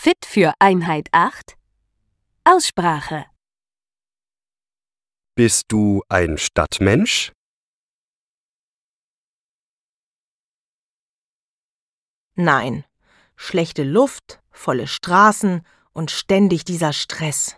Fit für Einheit 8 Aussprache Bist du ein Stadtmensch? Nein, schlechte Luft, volle Straßen und ständig dieser Stress.